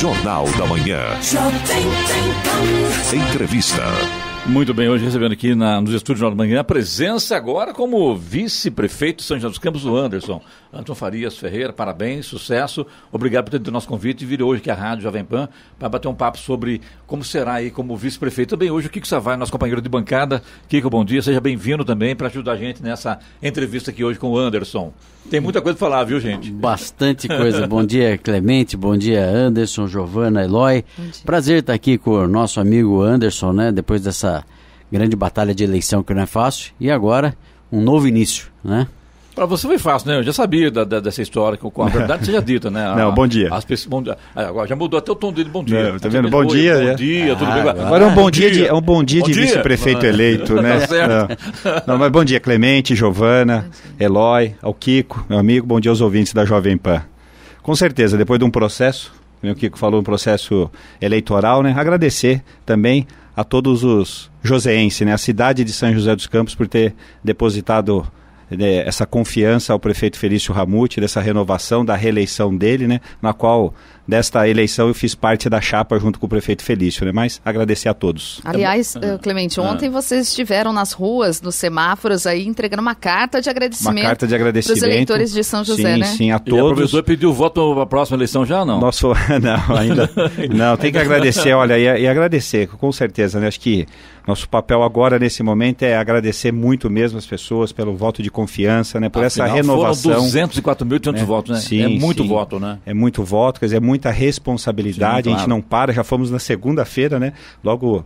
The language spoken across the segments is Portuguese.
Jornal da Manhã. Entrevista. Muito bem, hoje recebendo aqui na, nos estúdios Jornal da Manhã a presença agora como vice-prefeito de São José dos Campos, o Anderson. Anderson Farias Ferreira, parabéns, sucesso. Obrigado por ter tido nosso convite e vir hoje aqui à Rádio Jovem Pan para bater um papo sobre como será aí como vice-prefeito. Também hoje o Kiko Savai, nosso companheiro de bancada. Kiko, bom dia, seja bem-vindo também para ajudar a gente nessa entrevista aqui hoje com o Anderson. Tem muita coisa para falar, viu, gente? Bastante coisa. bom dia, Clemente, bom dia, Anderson, Giovana, Eloy. Prazer estar aqui com o nosso amigo Anderson, né, depois dessa grande batalha de eleição que não é fácil, e agora um novo início, né? Para ah, você foi fácil, né? Eu já sabia da, da, dessa história, Com a verdade seja dita, né? A, não, bom dia. As pessoas, bom dia. Ah, agora já mudou até o tom dele, bom dia. Não, é, tá vendo? Bom, bom dia. Bom é. dia, ah, tudo bem? Ah, agora, agora é um bom, dia, dia, de, é um bom dia bom de vice-prefeito eleito, tá né? Tá certo. Não. não, mas bom dia, Clemente, Giovana, Eloy, ao Kiko, meu amigo, bom dia aos ouvintes da Jovem Pan. Com certeza, depois de um processo, o Kiko falou, um processo eleitoral, né? Agradecer também a todos os joseenses, né, a cidade de São José dos Campos, por ter depositado né, essa confiança ao prefeito Felício Ramute, dessa renovação, da reeleição dele, né, na qual desta eleição eu fiz parte da chapa junto com o prefeito Felício, né? Mas agradecer a todos. Aliás, é eh, Clemente, ah. ontem vocês estiveram nas ruas, nos semáforos aí, entregando uma carta de agradecimento. Uma carta de agradecimento. Para os eleitores de São José, sim, né? Sim, a todos. E a professora pediu voto para a próxima eleição já, não? Nosso, não, ainda. não, tem que agradecer, olha, e, e agradecer, com certeza, né? Acho que nosso papel agora, nesse momento, é agradecer muito mesmo as pessoas pelo voto de confiança, né? Por Afinal, essa renovação. Foram e né? votos, né? Sim, é muito sim. voto, né? É muito voto, quer dizer, é muito muita responsabilidade, Sim, claro. a gente não para, já fomos na segunda-feira, né? Logo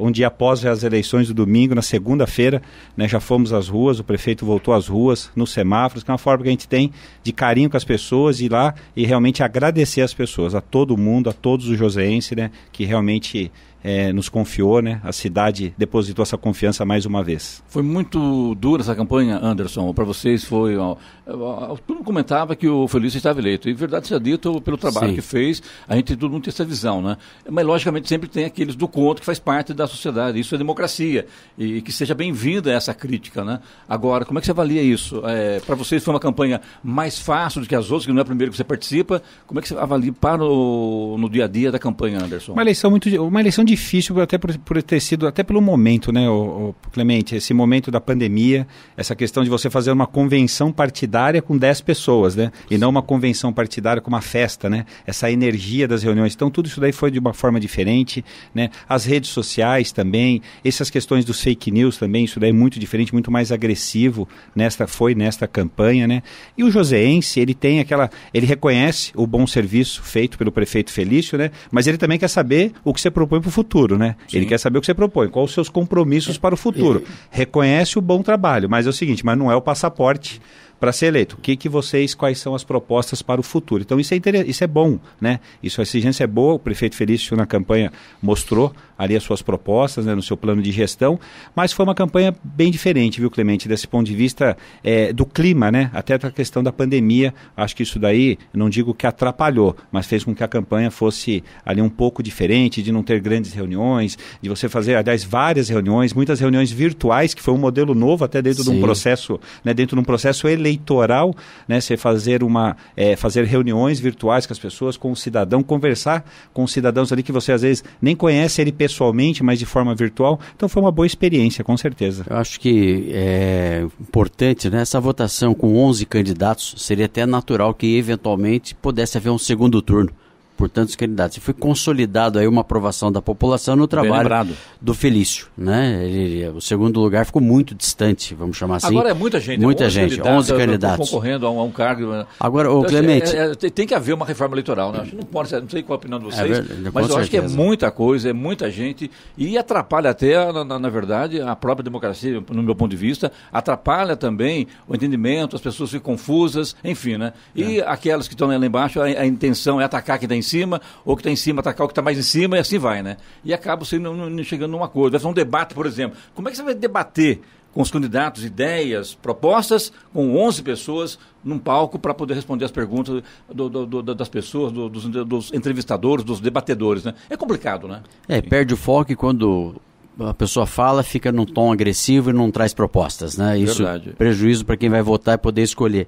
um dia após as eleições do domingo, na segunda-feira, né, já fomos às ruas, o prefeito voltou às ruas, nos semáforos, que é uma forma que a gente tem de carinho com as pessoas, ir lá e realmente agradecer as pessoas, a todo mundo, a todos os joseenses, né, que realmente é, nos confiou, né? A cidade depositou essa confiança mais uma vez. Foi muito dura essa campanha, Anderson. Para vocês foi. todo mundo comentava que o Felício estava eleito. E verdade seja dito, pelo trabalho Sim. que fez, a gente todo mundo tem essa visão, né? Mas logicamente sempre tem aqueles do conto que faz parte da sociedade. Isso é democracia. E que seja bem-vinda essa crítica, né? Agora, como é que você avalia isso? É, para vocês foi uma campanha mais fácil do que as outras, que não é a primeira que você participa. Como é que você avalia para o, no dia a dia da campanha, Anderson? Uma eleição muito. Uma eleição de difícil até por, por ter sido, até pelo momento, né, o, o Clemente, esse momento da pandemia, essa questão de você fazer uma convenção partidária com 10 pessoas, né, e não uma convenção partidária com uma festa, né, essa energia das reuniões. Então tudo isso daí foi de uma forma diferente, né, as redes sociais também, essas questões dos fake news também, isso daí é muito diferente, muito mais agressivo nesta foi nesta campanha, né, e o joseense, ele tem aquela, ele reconhece o bom serviço feito pelo prefeito Felício, né, mas ele também quer saber o que você propõe para o futuro futuro, né? Sim. Ele quer saber o que você propõe, quais os seus compromissos é. para o futuro. É. Reconhece o bom trabalho, mas é o seguinte, mas não é o passaporte para ser eleito. O que, que vocês, quais são as propostas para o futuro? Então isso é, isso é bom, né? Isso, a exigência é boa, o prefeito Felício na campanha mostrou ali as suas propostas, né, no seu plano de gestão, mas foi uma campanha bem diferente, viu, Clemente, desse ponto de vista é, do clima, né, até da questão da pandemia, acho que isso daí, não digo que atrapalhou, mas fez com que a campanha fosse ali um pouco diferente, de não ter grandes reuniões, de você fazer, aliás, várias reuniões, muitas reuniões virtuais, que foi um modelo novo até dentro Sim. de um processo, né, dentro de um processo eleitoral, né, você fazer uma, é, fazer reuniões virtuais com as pessoas, com o cidadão, conversar com os cidadãos ali que você às vezes nem conhece, ele pessoalmente, mas de forma virtual. Então foi uma boa experiência, com certeza. Eu acho que é importante, né? Essa votação com 11 candidatos seria até natural que eventualmente pudesse haver um segundo turno por tantos candidatos. E foi consolidado aí uma aprovação da população no trabalho do Felício. Né? Ele, o segundo lugar ficou muito distante, vamos chamar assim. Agora é muita gente. Muita gente, candidato, 11 candidatos. Concorrendo a um, a um cargo. Né? Agora, então, o assim, Clemente... É, é, tem que haver uma reforma eleitoral, né? Não pode não sei qual é a opinião de é vocês, é verdade, mas eu certeza. acho que é muita coisa, é muita gente e atrapalha até, na, na, na verdade, a própria democracia, no meu ponto de vista, atrapalha também o entendimento, as pessoas ficam confusas, enfim, né? E é. aquelas que estão lá embaixo, a, a intenção é atacar quem está em cima, ou que está em cima atacar o que está mais em cima, e assim vai, né? E acaba você não, não chegando um acordo. Vai ser é um debate, por exemplo. Como é que você vai debater com os candidatos, ideias, propostas, com 11 pessoas num palco para poder responder as perguntas do, do, do, das pessoas, dos, dos, entrevistadores, dos debatedores, né? É complicado, né? É, perde o foco quando a pessoa fala, fica num tom agressivo e não traz propostas, né? Isso Verdade. prejuízo para quem vai votar e poder escolher.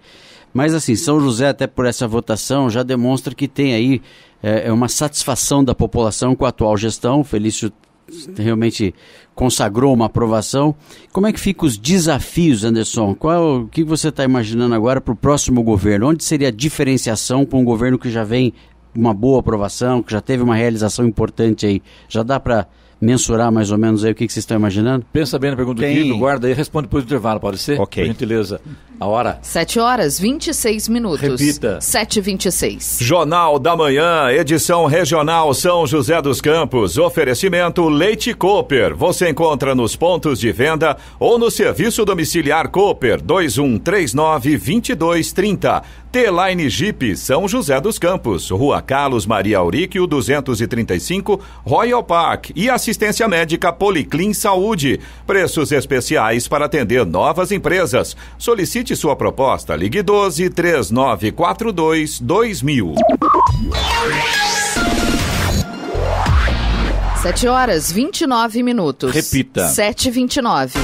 Mas assim, São José, até por essa votação, já demonstra que tem aí é, é uma satisfação da população com a atual gestão. O Felício realmente consagrou uma aprovação. Como é que ficam os desafios, Anderson? Qual, o que você está imaginando agora para o próximo governo? Onde seria a diferenciação com um governo que já vem uma boa aprovação, que já teve uma realização importante aí. Já dá para mensurar mais ou menos aí o que, que vocês estão imaginando? Pensa bem na pergunta Tem... do Guido, guarda aí, responde depois do intervalo, pode ser? Ok. Por gentileza. A hora? 7 horas 26 minutos. Repita. 7 26 Jornal da Manhã, edição regional São José dos Campos. Oferecimento Leite Cooper. Você encontra nos pontos de venda ou no serviço domiciliar Cooper 2139 2230. T-Line Jeep, São José dos Campos, Rua Carlos Maria Auríquio, 235, Royal Park e assistência médica Policlin Saúde. Preços especiais para atender novas empresas. Solicite sua proposta, ligue 12 3942 2000. 7 horas 29 minutos. Repita. 7 h 29.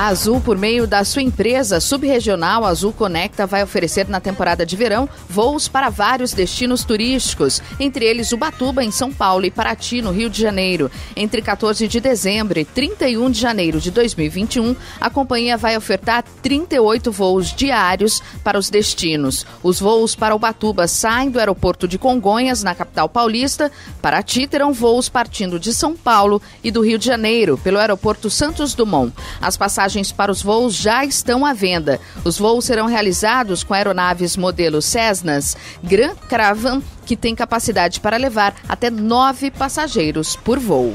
A Azul, por meio da sua empresa subregional Azul Conecta, vai oferecer na temporada de verão voos para vários destinos turísticos, entre eles Ubatuba, em São Paulo, e Paraty, no Rio de Janeiro. Entre 14 de dezembro e 31 de janeiro de 2021, a companhia vai ofertar 38 voos diários para os destinos. Os voos para Ubatuba saem do aeroporto de Congonhas, na capital paulista. Paraty terão voos partindo de São Paulo e do Rio de Janeiro, pelo aeroporto Santos Dumont. As passagens passagens para os voos já estão à venda. Os voos serão realizados com aeronaves modelo Cessnas Gran Caravan, que tem capacidade para levar até nove passageiros por voo.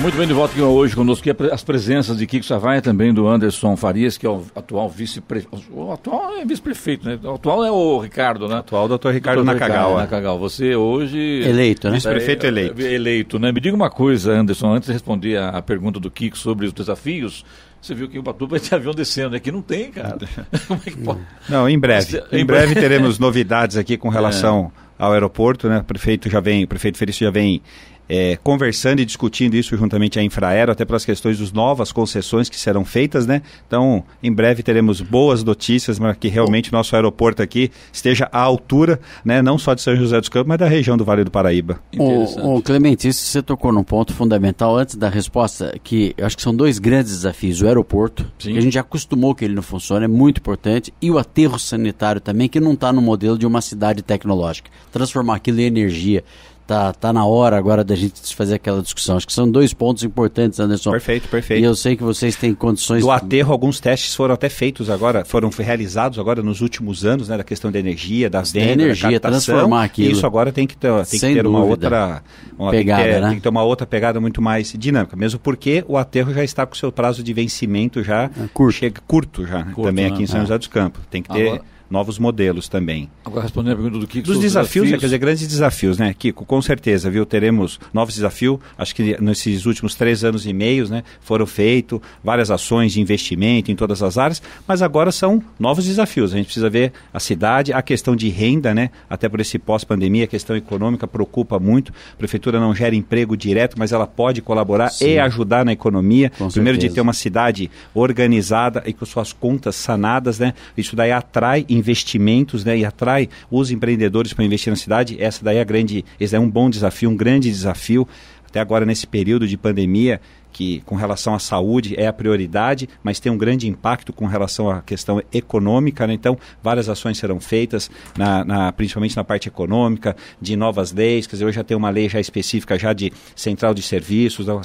Muito bem, de volta aqui hoje conosco as presenças de Kiko Savaia também do Anderson Farias, que é o atual vice-prefeito. O atual é vice-prefeito, né? O atual é o Ricardo, né? O atual doutor Ricardo doutor Nakagawa. É. Nakagawa. Você hoje. Eleito, né? Vice-prefeito é, eleito. Eleito, né? Me diga uma coisa, Anderson, antes de responder a, pergunta do Kiko sobre os desafios, você viu que o Batuba tinha avião descendo, que não tem, cara. Como é que pode? Não, em breve. em breve teremos novidades aqui com relação é. ao aeroporto, né? O prefeito já vem, prefeito Felício já vem é, conversando e discutindo isso juntamente à Infraero, até para as questões das novas concessões que serão feitas, né? Então, em breve teremos boas notícias para que realmente o nosso aeroporto aqui esteja à altura, né? Não só de São José dos Campos, mas da região do Vale do Paraíba. O, o Clemente, isso você tocou num ponto fundamental antes da resposta, que eu acho que são dois grandes desafios. O aeroporto, Sim. que a gente já acostumou que ele não funciona, é muito importante, e o aterro sanitário também, que não está no modelo de uma cidade tecnológica. Transformar aquilo em energia tá, tá na hora agora da gente fazer aquela discussão. Acho que são dois pontos importantes, Anderson. Perfeito, perfeito. E eu sei que vocês têm condições. Do aterro, alguns testes foram até feitos agora, foram realizados agora nos últimos anos, né? Da questão da energia, das da energia, da transformar aquilo. Isso agora tem que ter, tem que ter uma outra uma, pegada, tem que, ter, né? tem que ter uma outra pegada muito mais dinâmica, mesmo porque o aterro já está com o seu prazo de vencimento já é, curto. chega curto já curto, também né? aqui em São é. José dos Campos. Tem que ter agora novos modelos também. Agora, respondendo a pergunta do Kiko... Dos desafios, né, desafios. É, quer dizer, grandes desafios, né, Kiko? Com certeza, viu? Teremos novos desafios, acho que nesses últimos três anos e meio, né, foram feitos várias ações de investimento em todas as áreas, mas agora são novos desafios. A gente precisa ver a cidade, a questão de renda, né, até por esse pós-pandemia, a questão econômica preocupa muito. A prefeitura não gera emprego direto, mas ela pode colaborar Sim. e ajudar na economia. Com Primeiro certeza. de ter uma cidade organizada e com suas contas sanadas, né? Isso daí atrai investimentos né, e atrai os empreendedores para investir na cidade. Essa daí é a grande, esse é um bom desafio, um grande desafio. Até agora, nesse período de pandemia, que com relação à saúde é a prioridade, mas tem um grande impacto com relação à questão econômica. Né? Então, várias ações serão feitas, na, na, principalmente na parte econômica, de novas leis. Quer dizer, hoje já tem uma lei já específica já de central de serviços, da,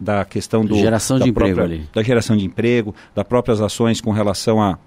da questão do geração de emprego ali. da geração de emprego, das próprias ações com relação a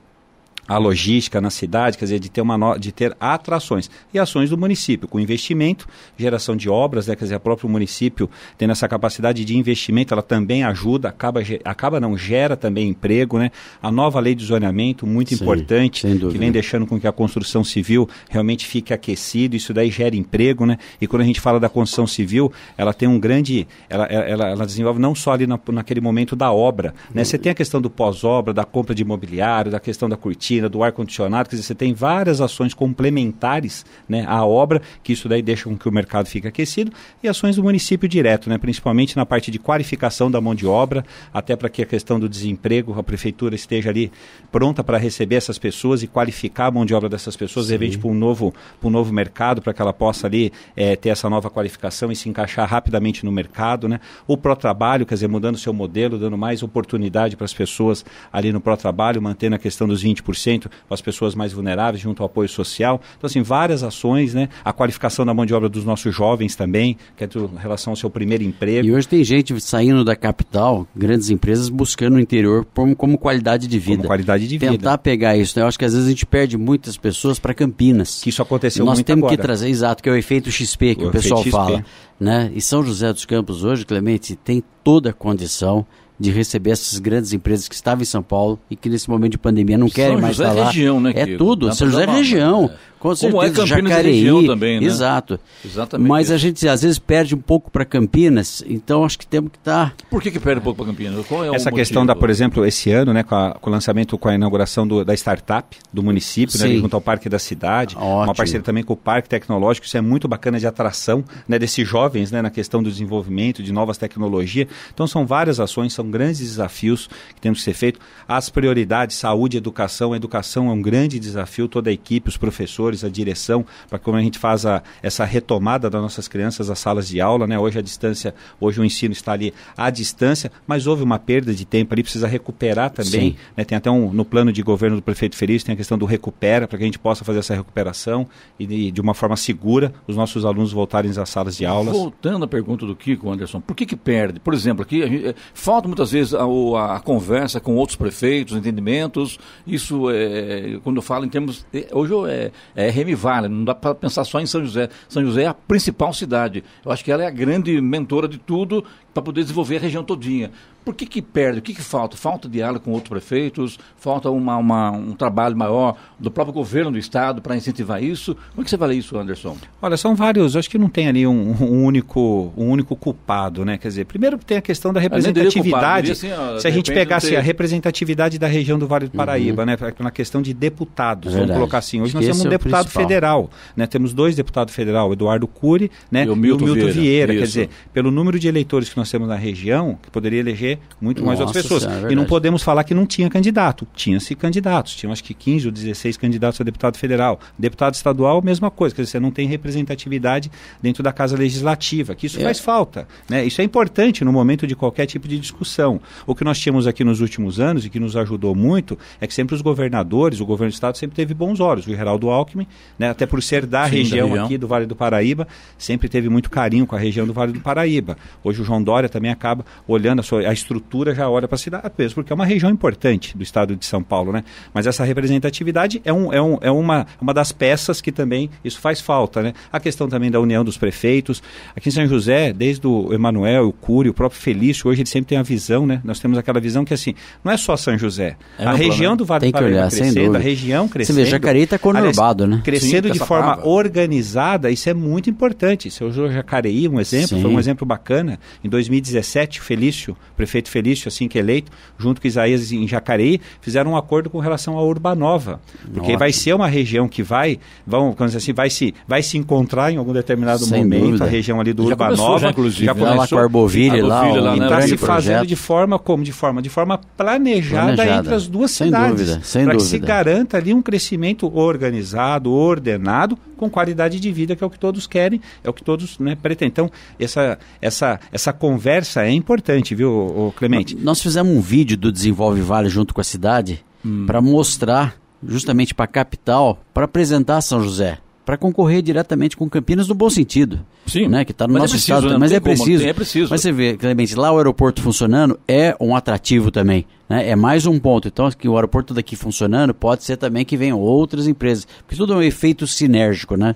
a logística na cidade, quer dizer, de ter, uma de ter atrações e ações do município, com investimento, geração de obras, né, quer dizer, o próprio município tendo essa capacidade de investimento, ela também ajuda, acaba, acaba não, gera também emprego, né? A nova lei de zoneamento, muito Sim, importante, que vem deixando com que a construção civil realmente fique aquecida, isso daí gera emprego, né? E quando a gente fala da construção civil, ela tem um grande, ela, ela, ela desenvolve não só ali na, naquele momento da obra, né? Você tem a questão do pós-obra, da compra de imobiliário, da questão da curtida, piscina, do ar-condicionado, quer dizer, você tem várias ações complementares né, à obra, que isso daí deixa com que o mercado fique aquecido, e ações do município direto, né, principalmente na parte de qualificação da mão de obra, até para que a questão do desemprego, a prefeitura esteja ali pronta para receber essas pessoas e qualificar a mão de obra dessas pessoas, Sim. de repente, para um novo, um novo mercado, para que ela possa ali é, ter essa nova qualificação e se encaixar rapidamente no mercado. Né? O pró-trabalho, quer dizer, mudando seu modelo, dando mais oportunidade para as pessoas ali no pró-trabalho, mantendo a questão dos 20% centro para as pessoas mais vulneráveis, junto ao apoio social. Então, assim, várias ações, né? A qualificação da mão de obra dos nossos jovens também, que é em relação ao seu primeiro emprego. E hoje tem gente saindo da capital, grandes empresas, buscando o interior como, como qualidade de vida. Como qualidade de vida. Tentar pegar isso. Né? Eu acho que às vezes a gente perde muitas pessoas para Campinas. Que isso aconteceu e Nós muito temos que trazer, exato, que é o efeito XP que o, o pessoal fala né? E São José dos Campos hoje, Clemente, tem toda a condição de receber essas grandes empresas que estavam em São Paulo e que nesse momento de pandemia não São querem mais José estar é lá. Região, né, é tudo, São José é região. Com certeza, Como é Campinas Jacareí, região também, né? Exato. Exatamente. Mas isso. a gente às vezes perde um pouco para Campinas, então acho que temos que estar. Tá... Por que, que perde um pouco para Campinas? Qual é Essa questão da, por exemplo, esse ano, né, com, a, com o lançamento, com a inauguração do, da startup do município, né, junto ao Parque da Cidade, Ótimo. uma parceria também com o Parque Tecnológico, isso é muito bacana de atração né, desses jovens né, na questão do desenvolvimento, de novas tecnologias. Então são várias ações, são grandes desafios que temos que ser feitos. As prioridades, saúde, educação, a educação é um grande desafio, toda a equipe, os professores professores, a direção, para como a gente faz a, essa retomada das nossas crianças às salas de aula, né? Hoje a distância, hoje o ensino está ali à distância, mas houve uma perda de tempo ali, precisa recuperar também, né? Tem até um, no plano de governo do prefeito Feliz, tem a questão do recupera, para que a gente possa fazer essa recuperação e de, de uma forma segura os nossos alunos voltarem às salas de aulas. Voltando à pergunta do Kiko, Anderson, por que que perde? Por exemplo, aqui gente, eh, falta muitas vezes a, a, a conversa com outros prefeitos, entendimentos, isso é, quando eu falo em termos, eh, hoje é, é é Vale, não dá para pensar só em São José. São José é a principal cidade. Eu acho que ela é a grande mentora de tudo para poder desenvolver a região todinha. Por que, que perde? O que, que falta? Falta diálogo com outros prefeitos? Falta uma, uma, um trabalho maior do próprio governo do Estado para incentivar isso? Como é que você vale isso, Anderson? Olha, são vários. Acho que não tem ali um, um, único, um único culpado, né? Quer dizer, primeiro tem a questão da representatividade. Culpado, diria, assim, ó, se a gente pegasse assim, tem... a representatividade da região do Vale do uhum. Paraíba, uhum. né? Na questão de deputados, é vamos colocar assim. Hoje nós temos é um deputado federal, né? Temos dois deputados federal, Eduardo Cury né? e o Milton, e o Milton Vieira. Vieira quer dizer, pelo número de eleitores que nós nós temos na região, que poderia eleger muito mais Nossa, outras pessoas. Senhora, é e não podemos falar que não tinha candidato. Tinha-se candidatos. Tinham acho que 15 ou 16 candidatos a deputado federal. Deputado estadual, mesma coisa. Quer dizer, você não tem representatividade dentro da Casa Legislativa, que isso é. faz falta. Né? Isso é importante no momento de qualquer tipo de discussão. O que nós tínhamos aqui nos últimos anos e que nos ajudou muito é que sempre os governadores, o governo do Estado sempre teve bons olhos. O Geraldo Alckmin, né? até por ser da Sim, região, da região aqui do Vale do Paraíba, sempre teve muito carinho com a região do Vale do Paraíba. Hoje o João Dó também acaba olhando a, sua, a estrutura, já olha para a cidade mesmo, porque é uma região importante do estado de São Paulo, né? Mas essa representatividade é, um, é, um, é uma, uma das peças que também isso faz falta, né? A questão também da união dos prefeitos. Aqui em São José, desde o Emanuel, o Cúrio, o próprio Felício, hoje ele sempre tem a visão, né? Nós temos aquela visão que, assim, não é só São José. É a região problema. do Vale do Paraíba crescendo, a região crescendo. Você vê, Jacareí está conurbado, aliás, né? Crescendo Sim, de tá forma organizada, isso é muito importante. Seu Jacareí, um exemplo, Sim. foi um exemplo bacana. Em dois 2017, Felício, prefeito Felício, assim que é eleito, junto com Isaías em Jacareí, fizeram um acordo com relação à Urbanova. Porque vai ser uma região que vai, vão, assim, vai, se, vai se encontrar em algum determinado Sem momento, dúvida. a região ali do já Urbanova. Começou, já, inclusive, já começou, lá com a Arboville, lá, Arboville, lá, e né? está né, se fazendo projeto. de forma como? De forma, de forma planejada, planejada. entre as duas Sem cidades. Para que se garanta ali um crescimento organizado, ordenado, com qualidade de vida, que é o que todos querem, é o que todos né, pretendem. Então, essa, essa, essa conversa é importante, viu, Clemente? Nós fizemos um vídeo do Desenvolve Vale junto com a cidade hum. para mostrar justamente para a capital, para apresentar São José para concorrer diretamente com Campinas no bom sentido. Sim. Né, que está no é nosso é preciso, estado, né? mas é preciso. Como, é preciso. Mas você vê, Clemente, lá o aeroporto funcionando é um atrativo também. Né? É mais um ponto. Então, que assim, o aeroporto daqui funcionando, pode ser também que venham outras empresas. Porque tudo é um efeito sinérgico, né?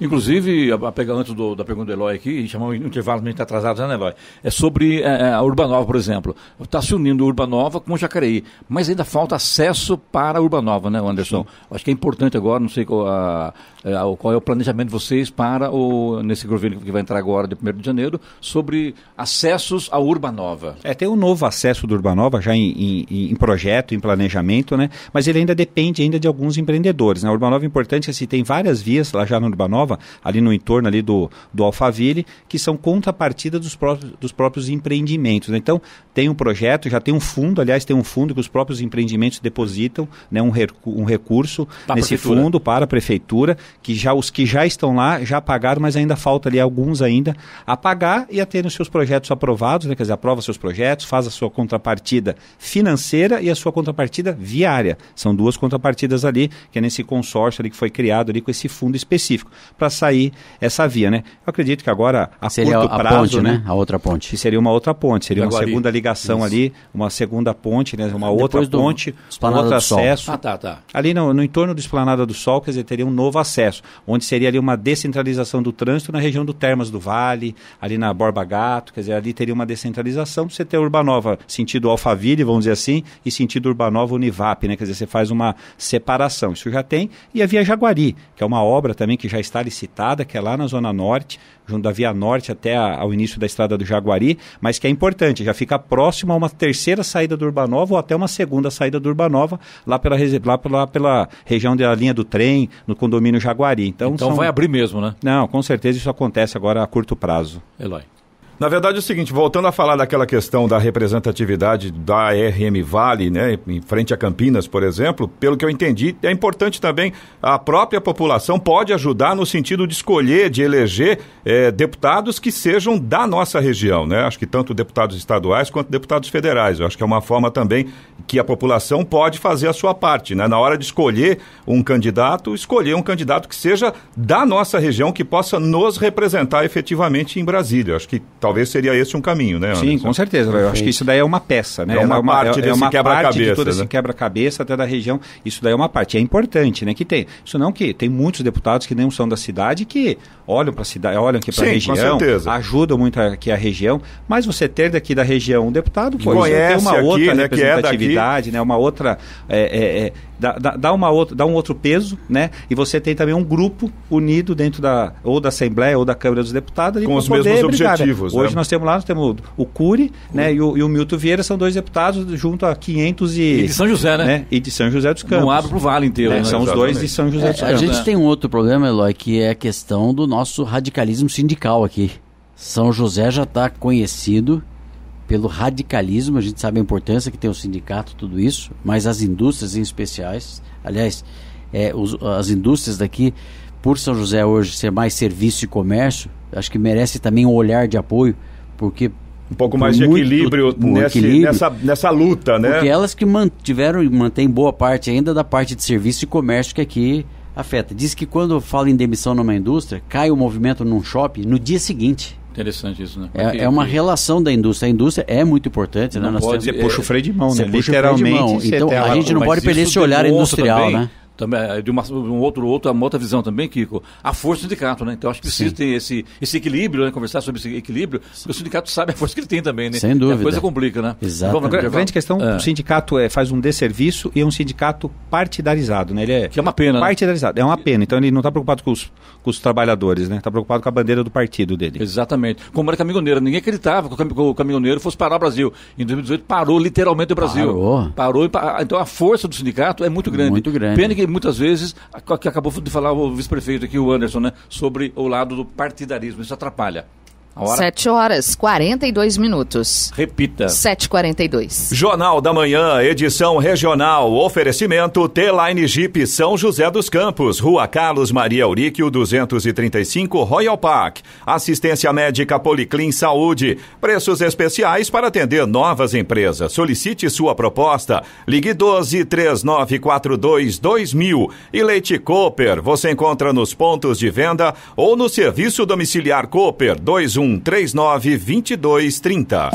Inclusive, a, pegar antes do, da pergunta do Eloy aqui, chamar um intervalo, a gente está atrasado, né, Eloy? É sobre é, é a Urbanova, por exemplo. Está se unindo Urbanova com Jacareí, mas ainda falta acesso para a Urbanova, né, Anderson? Sim. Acho que é importante agora, não sei qual, a, é, a, qual é o planejamento de vocês para o, nesse governo que vai entrar agora, de 1 de janeiro, sobre acessos à Urbanova. É, tem um novo acesso do Urbanova, já em, em, em projeto, em planejamento, né? Mas ele ainda depende ainda de alguns empreendedores, né? A Urbanova é importante, assim, tem várias vias lá já no Urbanova, Nova, ali no entorno ali do, do Alphaville, que são contrapartida dos próprios, dos próprios empreendimentos. Né? Então, tem um projeto, já tem um fundo, aliás, tem um fundo que os próprios empreendimentos depositam né, um, recu um recurso nesse prefeitura. fundo para a prefeitura, que já os que já estão lá já pagaram, mas ainda falta ali alguns ainda a pagar e a terem os seus projetos aprovados, né? quer dizer, aprova seus projetos, faz a sua contrapartida financeira e a sua contrapartida viária. São duas contrapartidas ali, que é nesse consórcio ali que foi criado ali com esse fundo específico para sair essa via, né? Eu acredito que agora a seria curto a, prazo, ponte, né? né? A outra ponte. Que seria uma outra ponte, seria uma segunda ligação isso. ali, uma segunda ponte, né? Uma outra do, ponte, um outro acesso. Ah, tá, tá. Ali no, no entorno do Esplanada do Sol, quer dizer, teria um novo acesso, onde seria ali uma descentralização do trânsito na região do Termas do Vale, ali na Borba Gato, quer dizer, ali teria uma descentralização, você ter Urbanova sentido Alphaville, vamos dizer assim, e sentido Urbanova Univap, né? Quer dizer, você faz uma separação. Isso já tem. E a Via Jaguari, que é uma obra também que já está é citada, que é lá na Zona Norte, junto da Via Norte até a, ao início da Estrada do Jaguari, mas que é importante, já fica próximo a uma terceira saída do Urbanova ou até uma segunda saída do Urbanova, lá pela, lá pela, pela região da linha do trem, no condomínio Jaguari. Então, então são... vai abrir mesmo, né? Não, com certeza isso acontece agora a curto prazo. Eloy. Na verdade é o seguinte, voltando a falar daquela questão da representatividade da RM Vale, né, em frente a Campinas, por exemplo, pelo que eu entendi, é importante também a própria população pode ajudar no sentido de escolher, de eleger é, deputados que sejam da nossa região, né? Acho que tanto deputados estaduais quanto deputados federais. Eu acho que é uma forma também que a população pode fazer a sua parte, né? Na hora de escolher um candidato, escolher um candidato que seja da nossa região, que possa nos representar efetivamente em Brasília. Eu acho que Talvez seria esse um caminho, né? Anderson? Sim, com certeza. Eu acho que isso daí é uma peça, né? É uma, é uma parte é, é desse é quebra-cabeça. De todo né? esse quebra-cabeça até da região. Isso daí é uma parte. É importante, né? Que tem. Isso não que tem muitos deputados que nem são da cidade que olham para a cidade, olham aqui para a região, com certeza. ajudam muito aqui a região. Mas você ter daqui da região um deputado pois. conhece tem uma aqui, outra né, é representatividade, né? Uma outra é, é dá, dá, uma outra, dá um outro peso, né? E você tem também um grupo unido dentro da ou da Assembleia ou da Câmara dos Deputados com os mesmos brigar, né? objetivos. Né? Hoje né? nós temos lá, nós temos o Cury, né? E o, e o, Milton Vieira são dois deputados junto a 500 e, e de São José, né? né? E de São José dos Campos. Não abre para o Vale inteiro. É, né? São os dois de São José é, dos Campos. A gente né? tem um outro problema, Eloy, que é a questão do nosso radicalismo sindical aqui. São José já está conhecido pelo radicalismo, a gente sabe a importância que tem o sindicato, tudo isso, mas as indústrias em especiais, aliás, é, os, as indústrias daqui, por São José hoje ser mais serviço e comércio, acho que merece também um olhar de apoio, porque um pouco mais de equilíbrio, nesse, equilíbrio, nessa, nessa luta, né? Porque elas que mantiveram e mantêm boa parte ainda da parte de serviço e comércio que aqui afeta. Diz que quando fala em demissão numa indústria, cai o movimento num shopping no dia seguinte. Interessante isso, né? É, é, uma relação da indústria. A indústria é muito importante, né? pode, temos, é, né? você puxa o freio de mão, né? Literalmente. De mão. Então a gente não pode perder esse olhar industrial, também, né? também é, de uma, um outro, outra, uma outra visão também, Kiko, a força do sindicato, né? Então acho que precisa Sim. ter esse, esse equilíbrio, né? Conversar sobre esse equilíbrio, porque o sindicato sabe a força que ele tem também, né? Sem dúvida. E a coisa complica, né? Exato. A grande questão, é. o sindicato é, faz um desserviço e é um sindicato partidarizado, né? Ele é, que é uma pena. Né? Partidarizado, né? é uma pena. Então ele não está preocupado com os, com os trabalhadores, né? Está preocupado com a bandeira do partido dele. Exatamente. Como era caminhoneiro, ninguém acreditava que o caminhoneiro fosse parar o Brasil. Em 2018 parou literalmente o Brasil. Parou. Parou. Então a força do sindicato é muito grande. Muito grande. Pena que muitas vezes, que acabou de falar o vice-prefeito aqui, o Anderson, né, sobre o lado do partidarismo. Isso atrapalha. 7 horas 42 minutos. Repita. 7h42. Jornal da Manhã, edição regional. Oferecimento T-Line Jeep São José dos Campos, Rua Carlos Maria Auríquio, 235 Royal Park. Assistência médica Policlin Saúde. Preços especiais para atender novas empresas. Solicite sua proposta. Ligue 12 3942 2000. E Leite Cooper, você encontra nos pontos de venda ou no serviço domiciliar Cooper 21 dois trinta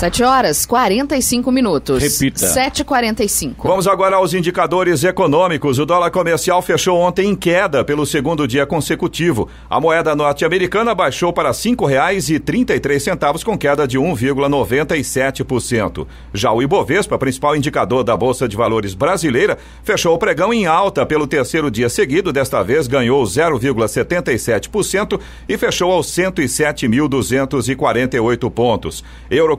7 horas 45 minutos. Repita. 7h45. Vamos agora aos indicadores econômicos. O dólar comercial fechou ontem em queda pelo segundo dia consecutivo. A moeda norte-americana baixou para R$ 5,33 com queda de 1,97%. Já o Ibovespa, principal indicador da Bolsa de Valores brasileira, fechou o pregão em alta pelo terceiro dia seguido. Desta vez ganhou 0,77% e fechou aos 107.248 pontos. Euro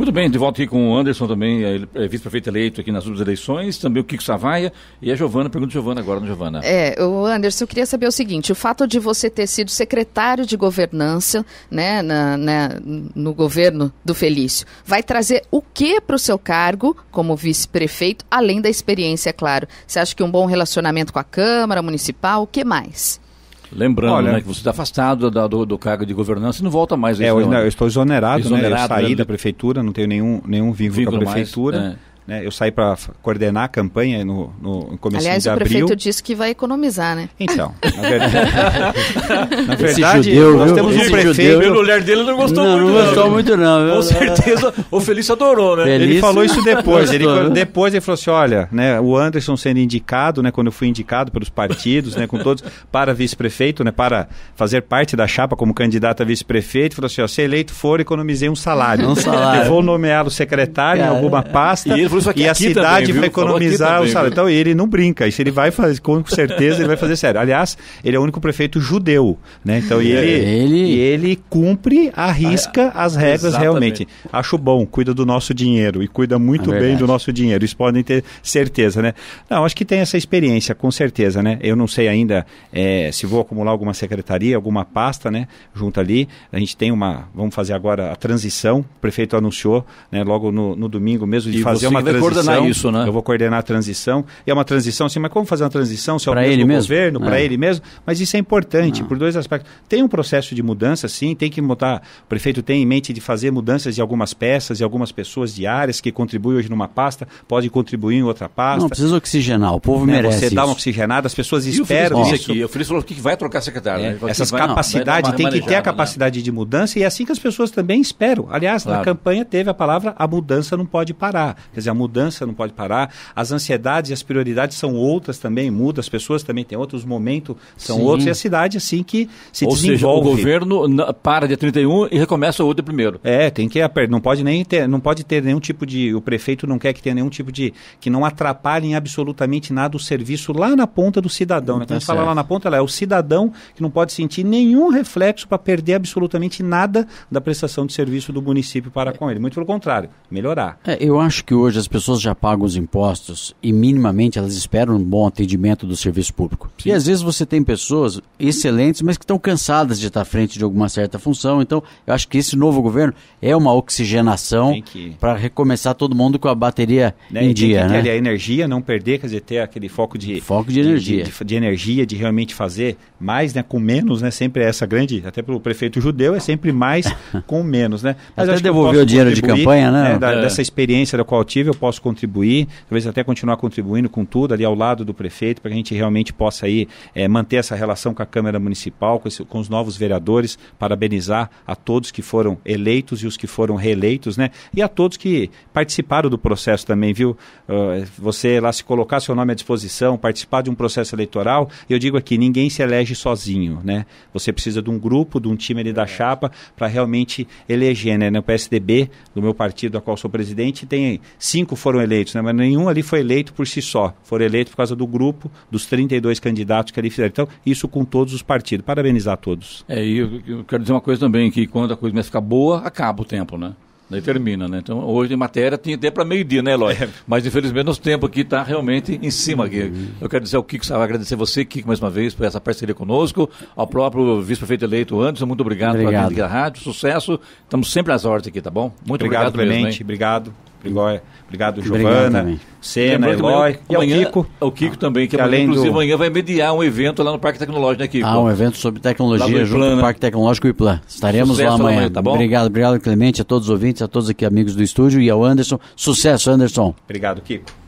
Muito bem, de volta aqui com o Anderson também, é, é vice-prefeito eleito aqui nas últimas eleições, também o Kiko Savaia e a Giovana, pergunta Giovana agora, Giovana? É, o Anderson, eu queria saber o seguinte, o fato de você ter sido secretário de governança, né, na, na, no governo do Felício, vai trazer o que para o seu cargo como vice-prefeito, além da experiência, é claro? Você acha que um bom relacionamento com a Câmara Municipal, o que mais? Lembrando Olha, né, que você está afastado da, do, do, cargo de governança e não volta mais. É, hoje, não, eu estou exonerado, exonerado né? eu saí né? da prefeitura, não tenho nenhum, nenhum vínculo, vínculo com a prefeitura. Mais, é. Né? Eu saí para coordenar a campanha no, no começo Aliás, de abril. Aliás, o prefeito disse que vai economizar, né? Então, na verdade, na verdade judeu, nós temos um prefeito... Judeu, o mulher dele não gostou não, muito. Não gostou não. muito, não. Com certeza, o Felício adorou, né? Felício ele falou isso depois. ele, depois ele falou assim, olha, né, o Anderson sendo indicado, né, quando eu fui indicado pelos partidos, né, com todos, para vice-prefeito, né, para fazer parte da chapa como candidato a vice-prefeito, falou assim, ó, se eleito for, economizei um salário. Um salário. Eu vou nomeá-lo secretário Cara, em alguma pasta. E aqui. E aqui a cidade também, vai economizar também, o salário. Então ele não brinca. Isso ele vai fazer, com certeza ele vai fazer sério. Aliás, ele é o único prefeito judeu, né? Então é, ele, ele... ele cumpre, arrisca ah, as regras exatamente. realmente. Acho bom, cuida do nosso dinheiro e cuida muito é bem do nosso dinheiro. Isso podem ter certeza, né? Não, acho que tem essa experiência, com certeza, né? Eu não sei ainda é, se vou acumular alguma secretaria, alguma pasta, né? Junto ali. A gente tem uma. Vamos fazer agora a transição. O prefeito anunciou, né? Logo no, no domingo mesmo, de e fazer uma uma é transição. coordenar isso, né? Eu vou coordenar a transição. E é uma transição, assim, mas como fazer uma transição se é o mesmo ele governo, mesmo? para é. ele mesmo? Mas isso é importante, Não. Ah. por dois aspectos. Tem um processo de mudança, sim, tem que botar. O prefeito tem em mente de fazer mudanças de algumas peças e algumas pessoas diárias que contribuem hoje numa pasta, podem contribuir em outra pasta. Não, precisa oxigenar, o povo né? merece Você isso. dá uma oxigenada, as pessoas e esperam isso aqui. O Feliz falou que vai trocar secretário. É. Né? Essas capacidades, tem que ter a né? capacidade né? de mudança e é assim que as pessoas também esperam. Aliás, claro. na campanha teve a palavra a mudança não pode parar. Quer dizer, a mudança não pode parar, as ansiedades e as prioridades são outras também, mudam, as pessoas também têm outros, momentos são Sim. outros, e a cidade assim que se Ou desenvolve. Ou seja, o governo para dia 31 e recomeça o outro primeiro. É, tem que não pode nem ter, não pode ter nenhum tipo de, o prefeito não quer que tenha nenhum tipo de, que não atrapalhem absolutamente nada o serviço lá na ponta do cidadão. então Quando a gente fala lá na ponta, é o cidadão que não pode sentir nenhum reflexo para perder absolutamente nada da prestação de serviço do município para com ele. Muito pelo contrário, melhorar. É, eu acho que hoje as pessoas já pagam os impostos e minimamente elas esperam um bom atendimento do serviço público. Sim. E às vezes você tem pessoas excelentes, mas que estão cansadas de estar à frente de alguma certa função. Então, eu acho que esse novo governo é uma oxigenação que... para recomeçar todo mundo com a bateria né? em e dia. Tem que ter né? a energia, não perder, quer dizer, ter aquele foco de foco de, de energia, de, de, de, energia, de realmente fazer mais, né, com menos, né? Sempre é essa grande, até pelo prefeito judeu é sempre mais com menos, né? Mas até devolver o dinheiro de campanha, né? né da, é. Dessa experiência da qual eu tive, possível, posso contribuir, talvez até continuar contribuindo com tudo ali ao lado do prefeito, para que a gente realmente possa aí, é, manter essa relação com a Câmara Municipal, com, esse, com, os novos vereadores, parabenizar a todos que foram eleitos e os que foram reeleitos, né? E a todos que participaram do processo também, viu? Uh, você lá se colocar seu nome à disposição, participar de um processo eleitoral, eu digo aqui, ninguém se elege sozinho, né? Você precisa de um grupo, de um time ali da chapa, para realmente eleger, né? No PSDB, do meu partido, a qual sou presidente, tem cinco cinco foram eleitos, né? mas nenhum ali foi eleito por si só. Foram eleitos por causa do grupo dos 32 candidatos que ali fizeram. Então, isso com todos os partidos. Parabenizar a todos. É, e eu, eu quero dizer uma coisa também, que quando a coisa começa a ficar boa, acaba o tempo, né? Daí termina, né? Então, hoje em matéria tem até para meio-dia, né, Eloy? É. Mas, infelizmente, nosso tempo aqui está realmente em cima aqui. Eu quero dizer ao Kiko, agradecer você, Kiko, mais uma vez, por essa parceria conosco. Ao próprio vice-prefeito eleito Anderson, muito obrigado, obrigado. pela da rádio. Sucesso. Estamos sempre às ordens aqui, tá bom? Muito obrigado, obrigado Clemente. Mesmo, obrigado. É. Obrigado, Giovana, Sena, Eloy e o Kiko. O Kiko ah, também, que, é que inclusive do... amanhã vai mediar um evento lá no Parque Tecnológico, né, Kiko? Ah, um evento sobre tecnologia junto com ao né? Parque Tecnológico e Plan. Estaremos Sucesso lá amanhã. amanhã. tá bom? Obrigado, obrigado, Clemente, a todos os ouvintes, a todos aqui amigos do estúdio e ao Anderson. Sucesso, Anderson. Obrigado, Kiko.